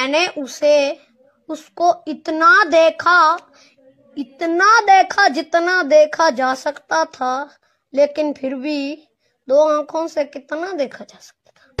मैंने उसे उसको इतना देखा इतना देखा जितना देखा जा सकता था लेकिन फिर भी दो आंखों से कितना देखा जा सकता